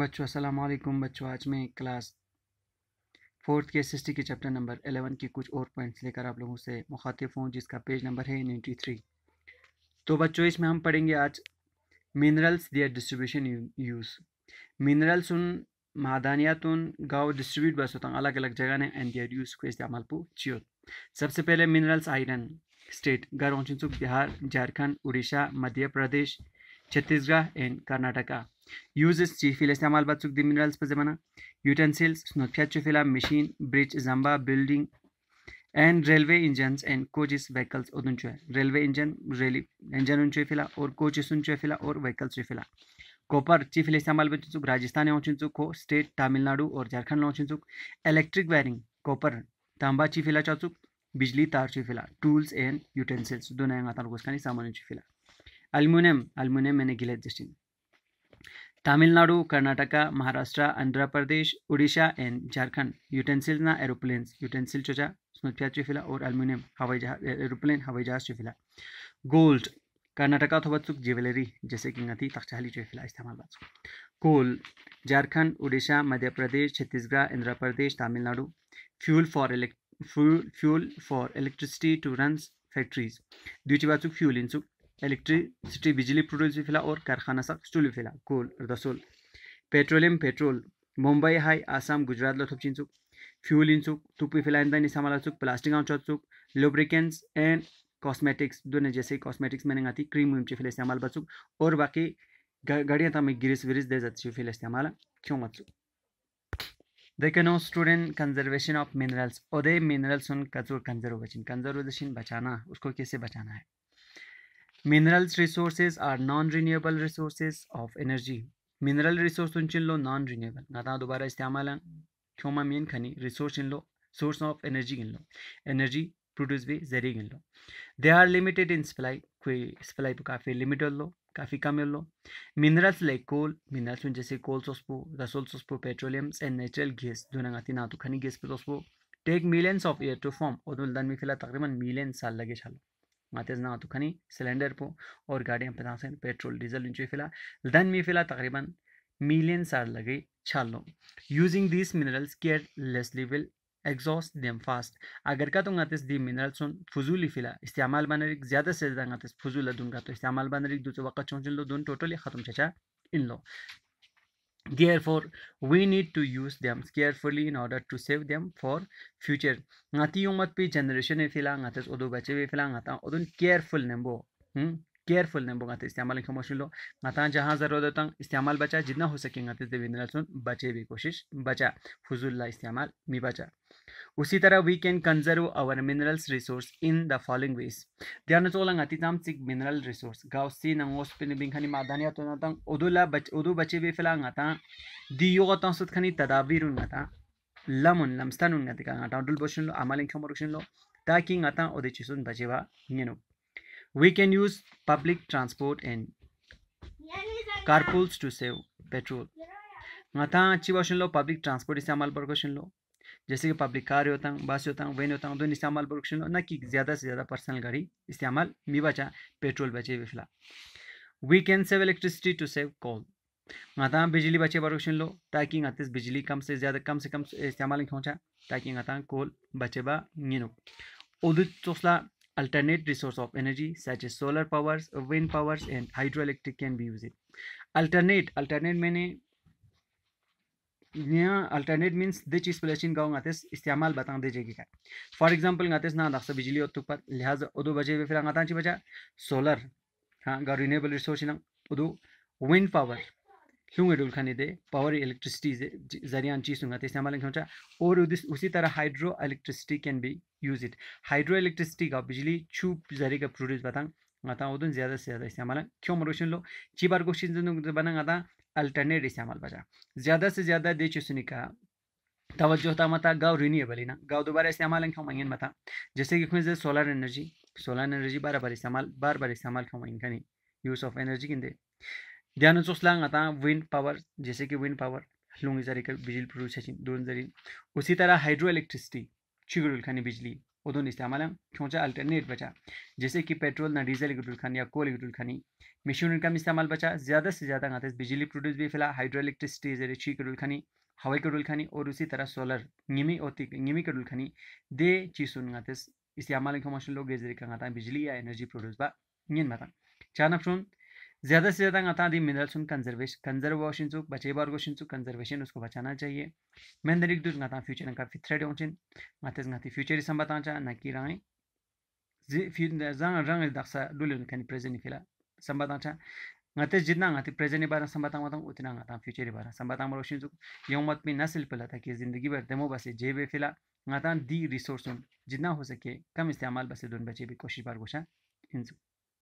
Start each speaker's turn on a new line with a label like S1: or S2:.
S1: बच्चों अस्सलाम वालेकुम बच्चों आज मैं क्लास फोर्थ के एस के चैप्टर नंबर एलेवन की कुछ और पॉइंट्स लेकर आप लोगों से मुखातिब हूँ जिसका पेज नंबर है नाइन्टी थ्री तो बच्चों इसमें हम पढ़ेंगे आज minerals their distribution use minerals उन मादानियात उन गाँव डिस्ट्रीब्यूट बस होता अलग अलग जगह ने एंड दियर यूज़ को इस्तेमाल पो चियो सबसे पहले मिनरल्स आयरन स्टेट गर्व बिहार झारखंड उड़ीसा मध्य प्रदेश छत्तीसगढ़ एंड कर्नाटका Uses चीफिल इस्तेमाल बच्चों सुख मिनरल्स पर जमाना यूटेंसिल्स नोफिया चुफिला मशीन ब्रिज जम्बा building and railway engine and coaches vehicles उदन चुए रेलवे इंजन रेल इंजन उन फिला और कोचिस उन फिला और व्हीकल्स फिला कॉपर चीफिल इस्तेमाल बच्चों चुक राजस्थान औचिंचुक हो स्टेट तमिलनाडु और झारखंड में औचिंचुक इलेक्ट्रिक वायरिंग कॉपर तांबा फिला चाचुक बिजली तार फिला टूल्स एंड यूटेंसिल्स दोनों तालुकों सामान फिला अल्मुनियम अल्मुनियम मैंने गिलेट जस्टिन तमिलनाडु कर्नाटक महाराष्ट्र आंध्र प्रदेश उड़ीसा एंड झारखंड यूटेंसिल ना एरोप्लेन्स यूटेंसिल चोचा chocha स्मृतिया चिफिला और एल्यूमिनियम हवाई जहाज एरोप्लेन हवाई जहाज चिफिला गोल्ड कर्नाटका अथवा चुक ज्वेलरी जैसे कि नदी तख्चाली चिफिला इस्तेमाल बात coal Jharkhand Orissa Madhya Pradesh Chhattisgarh Andhra Pradesh Tamil Nadu fuel for elect fuel for electricity to run factories दुची बाचुक फ्यूल चुक इलेक्ट्रिसिटी बिजली प्रोड्यूस भी फिला और कारखाना सा स्टूल भी फिला कोल रसोल petroleum petrol Mumbai high Assam Gujarat लो थपचिंचूक फ्यूल इंचूक तुपी फिला इंदा निसामाला चुक प्लास्टिक आउट चुक लुब्रिकेंट्स एंड कॉस्मेटिक्स दोनों जैसे कॉस्मेटिक्स मैंने आती क्रीम उमची फिले इस्तेमाल बचुक और बाकी गाड़ियाँ तमें गिरिस विरिस दे जाती फिले इस्तेमाल क्यों मत चुक देखे no student conservation of minerals और मिनरल्स उन कचोर कंजर्वेशन कंजर्वेशन बचाना उसको कैसे बचाना है minerals resources are non-renewable resources of energy mineral resource चुन लो non renewable ना था दोबारा इस्तेमाल क्षमा मेन खनी resource in low source of energy गिन लो energy produce भी जरिए गिन लो they are limited in supply कोई supply पे काफ़ी limited लो काफ़ी कम लो minerals like coal minerals में जैसे coal सोस्पो Rasol सोस्पो petroleums and natural gas दोनों आती ना तो खनी gas पे सोस्पो take millions of years to form और दान में फिलहाल तकरीबन millions साल लगे छालो मातेज नातु खनी सिलेंडर पो और गाड़ियाँ पचासन पेट्रोल डीजल इंचो फिला धन में फिला तकरीबन मिलियन साल लगे लो using these minerals carelessly will exhaust them fast अगर का तो गाते दी मिनरल सुन फजूली फिला इस्तेमाल बनरिक ज़्यादा से ज़्यादा गाते फजूल दून तो इस्तेमाल बनरिक दूसरे वक्त चौंचल दो दून टोटली ख़त्म चचा इन लो therefore we need to use them carefully in order to save them for future ngati yong pe generation e phila ngates odo bache we phila ngata careful nembo hmm? Careful ने बोगा इस्तेमाल लिखो लो मता जहाँ ज़रूरत होता इस्तेमाल बचा जितना हो सकेंगे सुन बचे भी कोशिश बचा फजूल्ला इस्तेमाल मी बचा उसी तरह we can conserve our minerals resource in the following ways ध्यान चोलंगा तिजाम सिक मिनरल रिसोर्स गाँव सी नंगोस पिन बिंखानी मादानिया तो ना उदुला बच उदु बचे भी फिलंगा ता दियो तो सुत खनी तदावीर उन्गा ता लमुन लमस्तान उन्गा तिका डुल बोशन लो आमालिंखा मोरुशन लो ताकि गाता ओदे चिसुन बचेवा नेनु We can use public transport and carpools to save petrol. आता अच्छी बात सुन लो पब्लिक ट्रांसपोर्ट इस्तेमाल पर क्वेश्चन लो जैसे कि पब्लिक कार होता हूँ बस होता हूँ वेन होता हूँ दोनों इस्तेमाल पर क्वेश्चन लो ना कि ज़्यादा से ज़्यादा पर्सनल गाड़ी इस्तेमाल मी बचा पेट्रोल बचे भी फिलहाल we can save electricity to save coal आता बिजली बचे पर क्वेश्चन लो ताकि बिजली कम से ज़्यादा कम से कम इस्तेमाल होचा ताकि आता कॉल बचे बा गिनो उदू चोसला Alternate resource of energy such as solar powers, wind powers and hydroelectric can be used. Alternate, alternate मैंने यहाँ अल्टरनेट मीन्स दिच स्पेलेशन गाँव गातेस इस्तेमाल बता दे जेगी का फॉर एग्जाम्पल गातेस ना दक्ष बिजली उत्तुक पर लिहाजा उदो बजे वे फिर गाता बजा सोलर हाँ गा रिन्यूएबल रिसोर्स ना उदो विंड पावर क्यों एडुल खाने दे पावर इलेक्ट्रिसिटी जरिया चीज हुँगा त्यसमा और उसी तरह hydro electricity can be use it hydro electricity का बिजली छूप जरी का प्रोड्यूस बतांग आता उदन ज्यादा से ज्यादा इस्तेमाल क्यों मरोशन लो ची बार क्वेश्चन बना आता अल्टरनेट इस्तेमाल बचा ज्यादा से ज्यादा दे चुसनी का तवज्जो होता मता गाँव रिन्यूएबल ही ना गाँव दोबारा इस्तेमाल क्यों मंगन मता जैसे कि जैसे सोलर एनर्जी सोलर एनर्जी बार बार इस्तेमाल बार बार इस्तेमाल क्यों मंगन यूज ऑफ एनर्जी किन दे ध्यान सोसलांग आता विंड पावर जैसे कि विंड पावर लुंगी जारी कर बिजली प्रोड्यूस दोन जरी उसी तरह हाइड्रो इलेक्ट्रिसिटी छिगड़ुल खानी बिजली उदोन इस्तेमाल छोचा अल्टरनेट बचा जैसे कि पेट्रोल ना डीजल गुडुल खानी या कोल गुडुल खानी मशीन का इस्तेमाल बचा ज़्यादा से ज़्यादा आते बिजली प्रोड्यूस भी फैला हाइड्रो इलेक्ट्रिसिटी जरिए छी गुडुल खानी हवाई गुडुल खानी और उसी तरह सोलर निमी और निमी गुडुल खानी दे चीज सुन आते इस्तेमाल कमर्शियल लोग जरिए बिजली या एनर्जी प्रोड्यूस बा नियन बता फ्रोन ज्यादा से ज्यादा गता दी मिनरल्स उन कंजर्वेशन कंजर्वेशन चुक बचे बार को शिन चुक कंजर्वेशन उसको बचाना चाहिए मैं दरिक दूर गता फ्यूचर का फिर थ्रेड ऑन चिन गते गते फ्यूचर ही संबंधा चा ना की रहे जे फ्यूचर द जंग रंग दक्षा लुले कन प्रेजेंट फिला संबंधा चा गते जितना गते प्रेजेंट बार संबंधा मतम उतना गता फ्यूचर बार संबंधा मरो शिन चुक यो मत में नसल पला था कि जिंदगी भर देमो बसे जेबे फिला गता दी रिसोर्स उन जितना हो सके कम इस्तेमाल